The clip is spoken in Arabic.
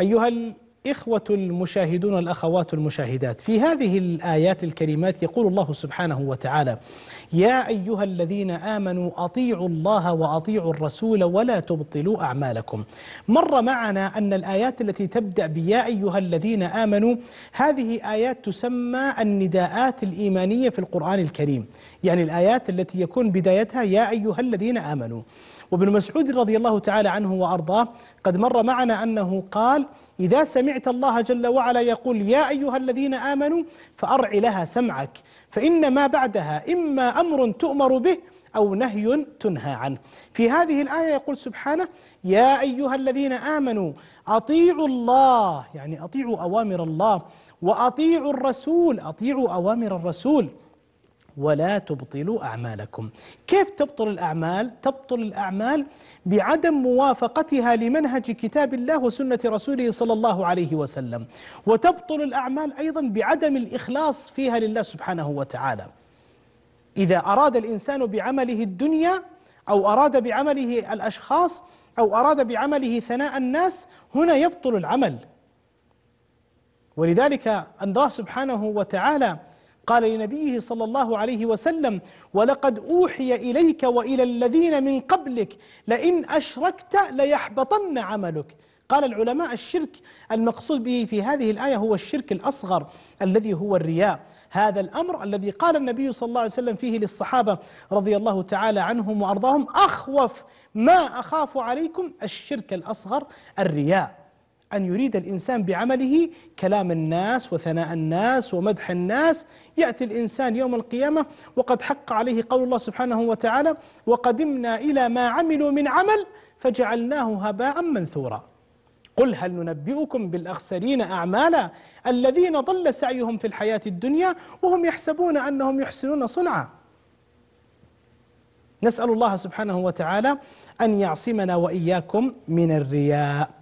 أيها الإخوة المشاهدون والأخوات المشاهدات في هذه الآيات الكريمات يقول الله سبحانه وتعالى يا أيها الذين آمنوا أطيعوا الله وأطيعوا الرسول ولا تبطلوا أعمالكم مر معنا أن الآيات التي تبدأ بيا أيها الذين آمنوا هذه آيات تسمى النداءات الإيمانية في القرآن الكريم يعني الآيات التي يكون بدايتها يا أيها الذين آمنوا وابن مسعود رضي الله تعالى عنه وأرضاه قد مر معنا أنه قال إذا سمعت الله جل وعلا يقول يا أيها الذين آمنوا فأرع لها سمعك فإن ما بعدها إما أمر تؤمر به أو نهي تنهى عنه في هذه الآية يقول سبحانه يا أيها الذين آمنوا أطيعوا الله يعني أطيعوا أوامر الله وأطيعوا الرسول أطيعوا أوامر الرسول ولا تبطلوا أعمالكم كيف تبطل الأعمال؟ تبطل الأعمال بعدم موافقتها لمنهج كتاب الله وسنة رسوله صلى الله عليه وسلم وتبطل الأعمال أيضا بعدم الإخلاص فيها لله سبحانه وتعالى إذا أراد الإنسان بعمله الدنيا أو أراد بعمله الأشخاص أو أراد بعمله ثناء الناس هنا يبطل العمل ولذلك الله سبحانه وتعالى قال لنبيه صلى الله عليه وسلم ولقد أوحي إليك وإلى الذين من قبلك لئن أشركت ليحبطن عملك قال العلماء الشرك المقصود به في هذه الآية هو الشرك الأصغر الذي هو الرياء هذا الأمر الذي قال النبي صلى الله عليه وسلم فيه للصحابة رضي الله تعالى عنهم وأرضاهم أخوف ما أخاف عليكم الشرك الأصغر الرياء أن يريد الإنسان بعمله كلام الناس وثناء الناس ومدح الناس يأتي الإنسان يوم القيامة وقد حق عليه قول الله سبحانه وتعالى وقدمنا إلى ما عملوا من عمل فجعلناه هباء منثورا قل هل ننبئكم بالأخسرين أعمالا الذين ضل سعيهم في الحياة الدنيا وهم يحسبون أنهم يحسنون صنعا نسأل الله سبحانه وتعالى أن يعصمنا وإياكم من الرياء